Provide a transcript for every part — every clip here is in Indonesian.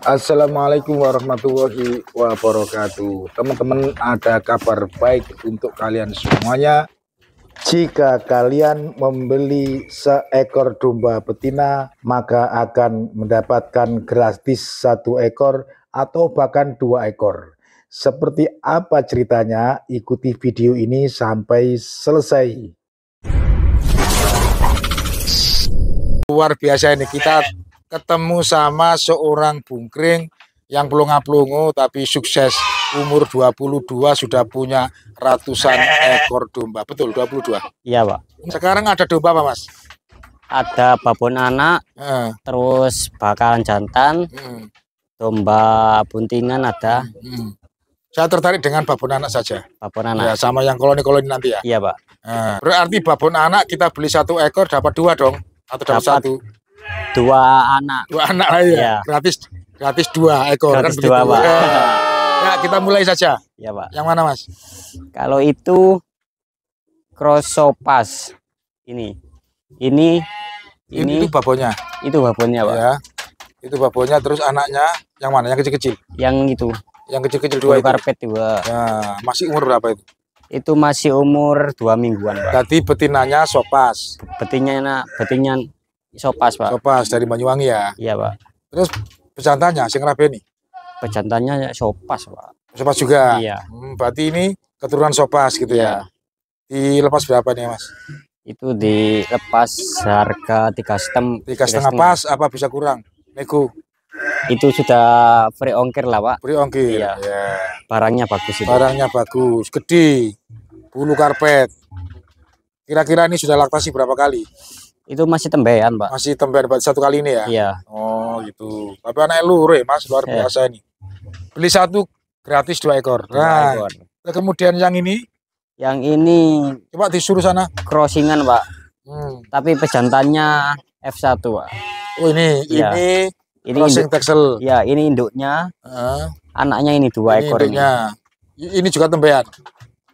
Assalamualaikum warahmatullahi wabarakatuh Teman-teman ada kabar baik untuk kalian semuanya Jika kalian membeli seekor domba betina Maka akan mendapatkan gratis satu ekor atau bahkan dua ekor Seperti apa ceritanya ikuti video ini sampai selesai Luar biasa ini kita ketemu sama seorang bungkring yang pelongo-pelongo tapi sukses umur 22 sudah punya ratusan ekor domba betul 22 iya pak sekarang ada domba apa mas ada babon anak Hmm. terus bakalan jantan hmm. domba buntingan ada hmm, hmm. saya tertarik dengan babon anak saja babon anak ya sama yang koloni-koloni nanti ya iya pak Hmm. berarti babon anak kita beli satu ekor dapat dua dong atau dapat, dapat satu dua anak dua anak lah ya, ya. gratis gratis dua ekor kan gratis kan dua pak ya, ya kita mulai saja ya pak yang mana mas kalau itu crossopas ini ini ini, itu babonnya itu babonnya pak ya. itu babonnya terus anaknya yang mana yang kecil-kecil yang itu yang kecil-kecil dua itu. karpet dua ya, masih umur berapa itu itu masih umur dua mingguan pak. betinanya sopas. Betinanya, betinnya Sopas, Pak. Sopas dari Banyuwangi ya. Iya, Pak. Terus pejantannya sing rabeni. Pejantannya ya, sopas, Pak. Sopas juga. Iya. Hmm, berarti ini keturunan sopas gitu ya? iya. ya. Dilepas berapa nih, Mas? Itu dilepas harga tiga stem. Tiga setengah pas apa bisa kurang? Nego. Itu sudah free ongkir lah, Pak. Free ongkir. Iya. Yeah. Barangnya bagus itu. Barangnya bagus, gede. Bulu karpet. Kira-kira ini sudah laktasi berapa kali? Itu masih tembean, Pak. Masih tembean Pak satu kali ini ya? Iya. Oh, gitu. Tapi anak lure, eh, Mas, luar iya. biasa ini. Beli satu gratis dua ekor. Dua nah, ekor. Nah, kemudian yang ini? Yang ini coba disuruh sana crossingan, Pak. Hmm. Tapi pejantannya F1, Pak. Oh, ini iya. ini ini crossing induk, texel. Ya, ini induknya. Uh. Anaknya ini dua ini ekor induknya. ini. Ini juga tembean.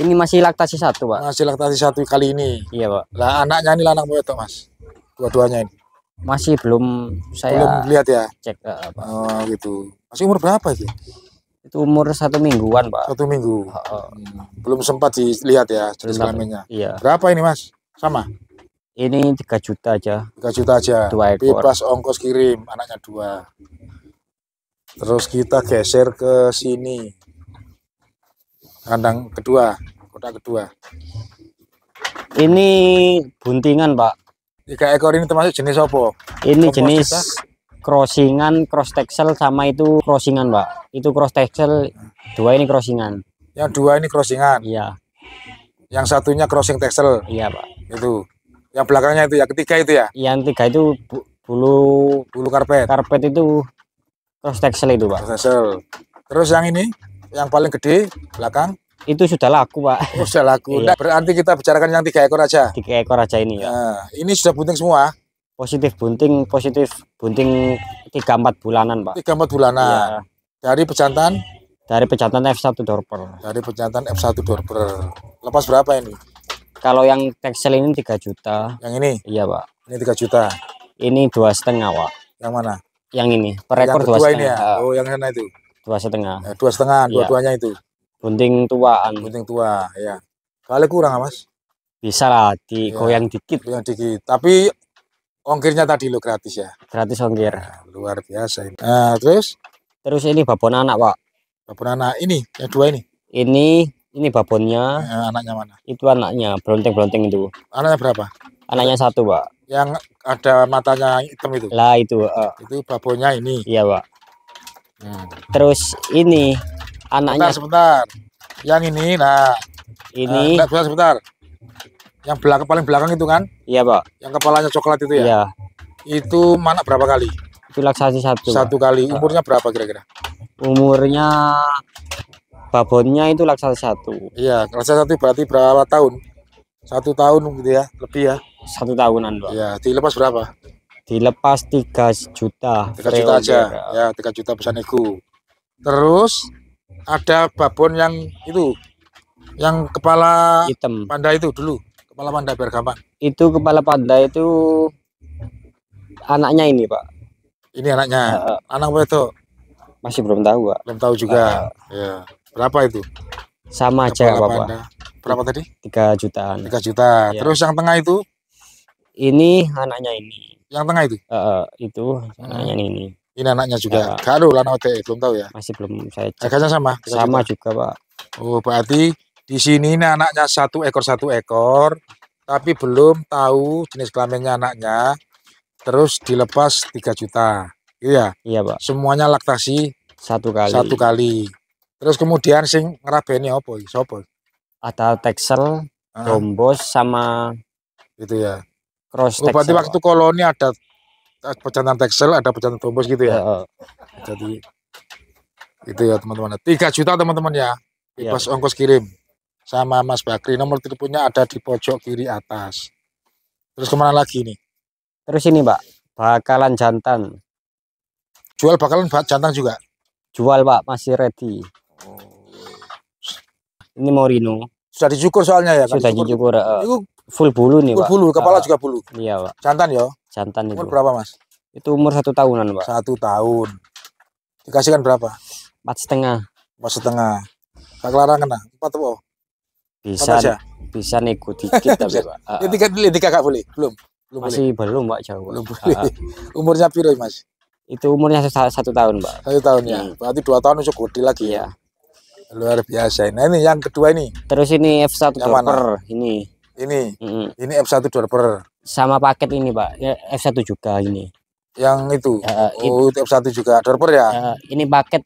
Ini masih laktasi satu, Pak. Masih laktasi satu kali ini. Iya, Pak. Lah anaknya ini lanang wetok, Mas dua-duanya ini masih belum saya belum lihat ya cek uh, Oh, gitu masih umur berapa sih itu umur satu mingguan pak satu minggu uh, hmm. belum sempat dilihat ya jenis iya. berapa ini mas sama ini tiga juta aja tiga juta aja dua ekor. bebas ongkos kirim anaknya dua terus kita geser ke sini kandang kedua kota kedua ini buntingan pak tiga ekor ini termasuk jenis apa ini jenis crossingan cross texel sama itu crossingan pak itu cross texel dua ini crossingan yang dua ini crossingan iya yang satunya crossing texel iya pak itu yang belakangnya itu ya ketiga itu ya yang tiga itu bulu bulu karpet karpet itu cross texel itu pak cross texel terus yang ini yang paling gede belakang itu sudah laku, Pak. Oh, sudah laku. Iya. Nah, berarti kita bicarakan yang tiga ekor aja. Tiga ekor aja ini ya. Nah, ini sudah bunting semua. Positif bunting, positif bunting tiga empat bulanan, Pak. Tiga empat bulanan. Iya. Dari pejantan? Dari pejantan F1 Dorper. Dari pejantan F1 Dorper. Lepas berapa ini? Kalau yang tekstil ini tiga juta. Yang ini? Iya, Pak. Ini tiga juta. Ini dua setengah, Pak. Yang mana? Yang ini. Per ekor dua setengah. Ini ya? Oh, yang mana itu. Dua setengah. Eh, dua setengah, iya. dua-duanya itu. Bunting tuaan. Bunting tua, ya. Kali kurang mas? Bisa lah, digoyang ya, dikit. Goyang dikit. Tapi ongkirnya tadi lo gratis ya? Gratis ongkir. Nah, luar biasa ini. Nah, terus? Terus ini babon anak pak. Babon anak ini, yang dua ini? Ini, ini babonnya. Eh, anaknya mana? Itu anaknya, belonteng-belonteng itu. Anaknya berapa? Anaknya satu pak. Yang ada matanya hitam itu? Lah itu. Uh. Itu babonnya ini? Iya pak. Hmm. Terus ini anaknya sebentar, sebentar. yang ini nah ini uh, enggak, sebentar yang belakang paling belakang itu kan iya pak yang kepalanya coklat itu ya iya. itu mana berapa kali itu laksasi satu satu pak. kali umurnya berapa kira-kira umurnya babonnya itu laksasi satu iya laksasi satu berarti berapa tahun satu tahun gitu ya lebih ya satu tahunan pak iya dilepas berapa dilepas tiga juta tiga juta aja ya tiga juta pesan ego terus ada babon yang itu yang kepala hitam panda itu dulu kepala panda biar gampang itu kepala panda itu anaknya ini pak ini anaknya uh, anak apa itu masih belum tahu pak belum tahu juga uh, ya berapa itu sama aja kepala bapak berapa tadi tiga jutaan tiga juta ya. terus yang tengah itu ini anaknya ini yang tengah itu uh, itu anaknya ini ini anaknya juga. Ya. kalau lanang belum tahu ya. Masih belum saya. Cek. Agaknya sama. Sama juga. juga, Pak. Oh, berarti di sini ini anaknya satu ekor satu ekor, tapi belum tahu jenis kelaminnya anaknya. Terus dilepas 3 juta. Iya. Ya? Iya, Pak. Semuanya laktasi satu kali. Satu kali. Terus kemudian sing ngerabeni apa Sopo? Ada Texel, ah. Dombos sama itu ya. Cross oh, berarti waktu koloni ada Eh, pecantan tekstil, ada pecantan tombos gitu ya. Jadi itu ya teman-teman. 3 juta teman-teman ya. Bebas ya, ongkos kirim. Sama Mas Bakri. Nomor teleponnya ada di pojok kiri atas. Terus kemana lagi nih? Terus ini Pak, bakalan jantan. Jual bakalan jantan juga? Jual Pak, masih ready. Oh. Ini Morino. Sudah dicukur soalnya ya? Kan? Sudah dicukur. uh, full bulu nih full bulu, kepala uh, juga bulu? Iya Pak. Jantan ya? jantan umur itu. berapa mas itu umur satu tahunan pak satu tahun dikasihkan berapa empat setengah empat setengah Tak larang kena empat tuh bisa aja. bisa nego dikit tapi pak tiga beli tiga kak boleh belum belum masih boleh. belum pak jauh belum boleh ah, ah. umurnya piro mas itu umurnya satu, tahun mbak. satu tahun ya hmm. berarti dua tahun cukup di lagi ya iya. luar biasa nah ini yang kedua ini terus ini f satu yang ini ini mm -hmm. ini F1 dorper sama paket ini pak ya, F1 juga ini yang itu uh, oh, F1 juga dorper ya uh, ini paket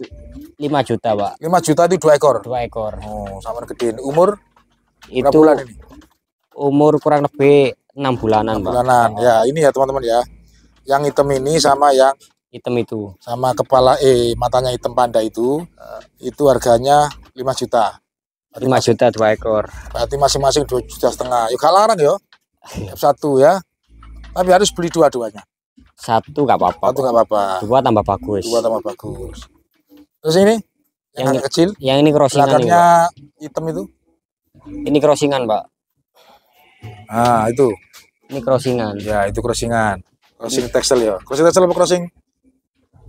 5 juta pak 5 juta itu dua ekor dua ekor oh sama gede umur itu berapa bulan ini? umur kurang lebih enam bulanan 6 bulanan pak. ya ini ya teman-teman ya yang hitam ini sama yang hitam itu sama kepala eh matanya hitam panda itu uh, itu harganya 5 juta 5 juta dua ekor berarti masing-masing dua juta setengah yuk orang yuk Iya, satu ya. Tapi harus beli dua-duanya. Satu nggak apa-apa. Satu nggak apa-apa. Dua tambah bagus. Dua tambah bagus. Terus ini yang, yang kecil. Yang ini crossingan. Belakangnya hitam itu. Ini crossingan, Pak. Ah, itu. Ini crossingan. Ya, itu crossingan. Crossing texel ya. Crossing texel apa crossing?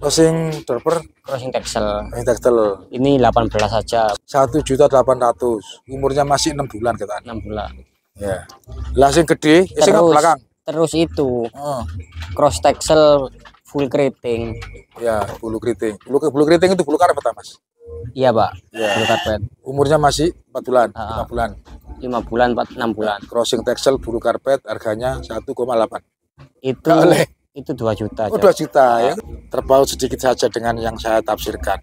Crossing driver. Crossing texel. Crossing texel. Ini 18 saja. Satu juta delapan ratus. Umurnya masih enam bulan kita. Enam bulan. Ya. Lah sing gede, ya terus, sing belakang. Terus itu. Oh. Cross texel full keriting. Ya, bulu keriting. Bulu, bulu keriting itu bulu karet apa Mas? Iya, Pak. Ya. Bulu karpet. Umurnya masih 4 bulan, uh, ah, 5 ah. bulan. 5 bulan, 4, 6 bulan. Ya, crossing texel bulu karpet harganya 1,8. Itu Oleh. itu 2 juta. Oh, 2 jauh. juta ya. Terpaut sedikit saja dengan yang saya tafsirkan.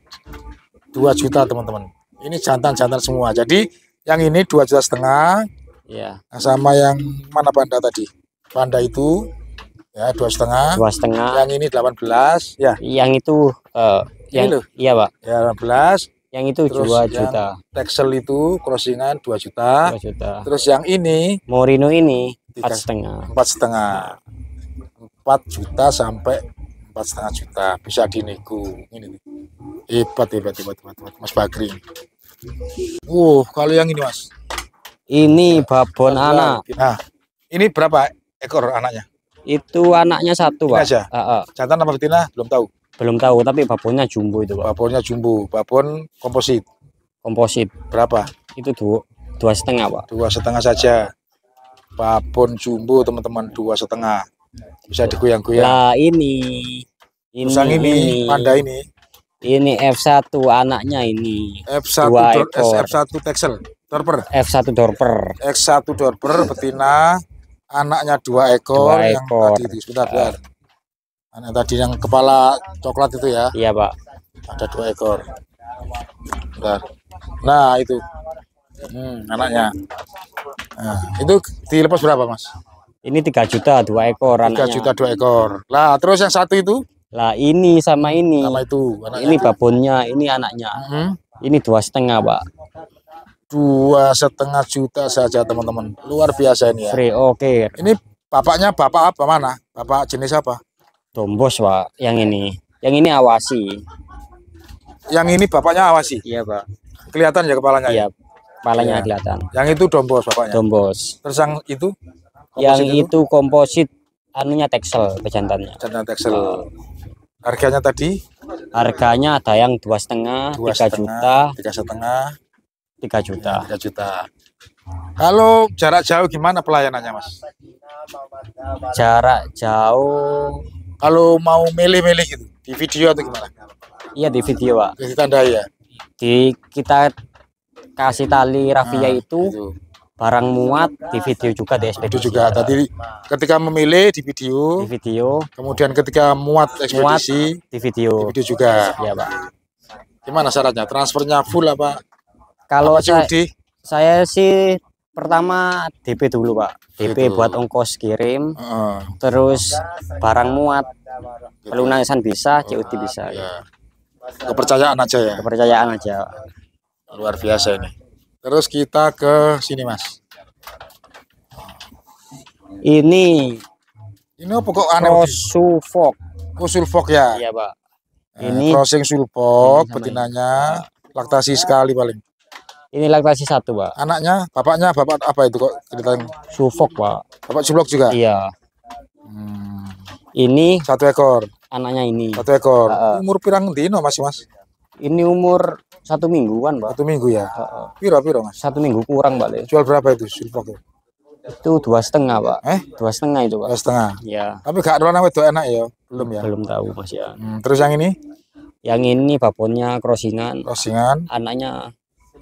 2 juta, teman-teman. Ini jantan-jantan semua. Jadi yang ini dua juta setengah, Ya. sama yang mana panda tadi? Panda itu ya dua setengah. Dua setengah. Yang ini delapan belas. ya. Yang itu uh, yang ini loh. iya pak. Ya belas. yang itu terus 2 juta. Texel itu crossingan 2 juta. 2 juta. Terus yang ini Morino ini empat setengah. Empat setengah. Empat juta sampai empat setengah juta bisa dinego ini hebat hebat hebat hebat, hebat. Mas Bakri. Uh kalau yang ini mas ini babon anak. Nah, ini berapa ekor anaknya? Itu anaknya satu, Pak. aja. A ah, -a. Ah. Jantan apa betina? Belum tahu. Belum tahu, tapi babonnya jumbo itu, Pak. Babonnya jumbo, babon komposit. Komposit. Berapa? Itu dua, dua setengah, Pak. Dua setengah saja. Babon jumbo, teman-teman, dua setengah. Bisa digoyang-goyang. Nah, ini. Ini, ini, ini, ini. Ini F1 anaknya ini. F1 dua ekor. F1 Texel. Dorper. F1 Dorper. X1 Dorper betina, anaknya dua ekor, dua ekor. yang tadi itu sebentar, iya. sebentar. Anak tadi yang kepala coklat itu ya. Iya, Pak. Ada dua ekor. Bentar. Nah, itu. Hmm, anaknya. Nah, itu dilepas berapa, Mas? Ini tiga juta dua ekor 3 juta dua ekor. Lah, terus yang satu itu? Lah, ini sama ini. Sama itu. Anaknya. Ini babonnya, ini anaknya. Hmm? Ini dua setengah, Pak dua setengah juta saja teman-teman luar biasa ini ya free oke okay. ini bapaknya bapak apa mana bapak jenis apa dombos pak yang ini yang ini awasi yang ini bapaknya awasi iya pak kelihatan ya kepalanya ya? iya kepalanya ya. kelihatan yang itu dombos bapaknya dombos terus yang itu yang itu, komposit anunya teksel pejantannya pejantan teksel harganya tadi harganya ada yang dua setengah tiga juta tiga setengah Tiga juta. tiga juta. Kalau jarak jauh gimana pelayanannya, Mas? Jarak jauh kalau mau milih-milih gitu di video atau gimana? Iya di video, Pak. Di tanda ya. Di kita kasih tali rafia nah, itu gitu. barang muat di video juga di ekspedisi. Itu juga tadi ketika memilih di video. Di video. Kemudian ketika muat ekspedisi muat, di video. Di video juga. ya, Pak. Gimana syaratnya? Transfernya full apa? kalau saya, saya sih pertama DP dulu pak DP gitu. buat ongkos kirim uh. terus barang muat gitu. pelunasan bisa COT uh, bisa iya. ya. kepercayaan aja ya kepercayaan aja luar biasa ini terus kita ke sini mas ini ini pokok aneh sulfok oh sulfok ya iya pak eh, ini crossing sulfok betinanya laktasi sekali paling ini laktasi satu, Pak. Anaknya, bapaknya, bapak apa itu kok ceritain? Sufok, Pak. Bapak Sufok juga? Iya. Hmm. Ini satu ekor. Anaknya ini. Satu ekor. Uh, umur pirang dino masih mas? Ini umur satu mingguan, Pak. Satu minggu ya. Uh, uh. piro mas? Satu minggu kurang, Pak. Jual berapa itu Sufok? Itu dua setengah, Pak. Eh? Dua setengah itu, Pak. Dua setengah. Iya. Tapi gak ada itu enak ya? Belum ya? Belum tahu, Mas ya. Hmm. Terus yang ini? Yang ini babonnya crossingan. Crossingan. Anaknya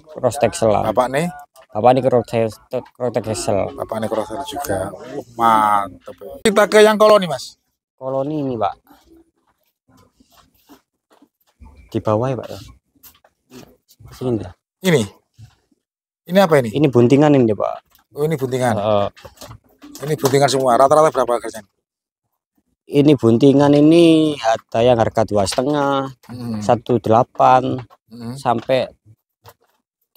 cross texel bapak nih bapak nih cross texel cross texel bapak nih cross texel juga uh, mantep ya. kita ke yang koloni mas koloni ini pak di bawah ya pak ya? sini dah. ini ini apa ini ini buntingan ini pak oh ini buntingan uh, ini buntingan semua rata-rata berapa harganya ini buntingan ini ada yang harga dua setengah hmm. satu delapan hmm. sampai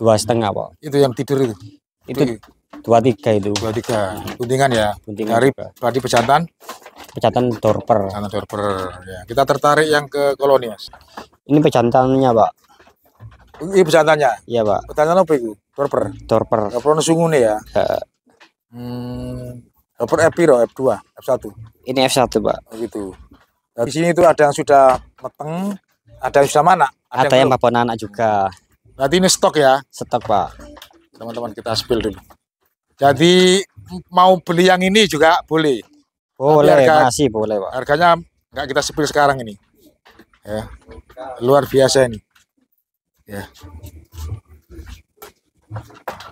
dua setengah pak itu yang tidur itu itu dua tiga itu dua tiga guntingan ya guntingan dari berarti pecatan pecatan dorper pecatan dorper ya kita tertarik yang ke kolonias ini pecatannya pak ini pecatannya iya pak pecatan apa itu dorper dorper dorper nih ya uh. hmm. dorper F piro F2 F1 ini F1 pak begitu oh, nah, di sini itu ada yang sudah meteng ada yang sudah mana ada, ada yang, yang papon anak juga Berarti ini stok ya? Stok Pak. Teman-teman kita spill dulu. Jadi mau beli yang ini juga boleh. Boleh, harga, masih boleh Pak. Harganya nggak kita spill sekarang ini. Ya. Luar biasa ini. Ya.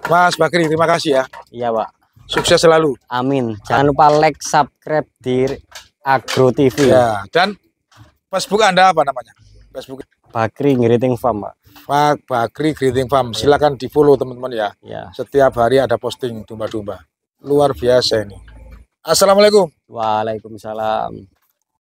Mas Bakri, terima kasih ya. Iya Pak. Sukses selalu. Amin. Jangan lupa like, subscribe di Agro TV. Ya. Dan Facebook Anda apa namanya? Facebook Bakri Ngiriting Farm Pak. Pak Bagri Greeting Farm. Iya. Silakan di follow teman-teman ya. ya. Setiap hari ada posting domba-domba. Luar biasa ini. Assalamualaikum. Waalaikumsalam.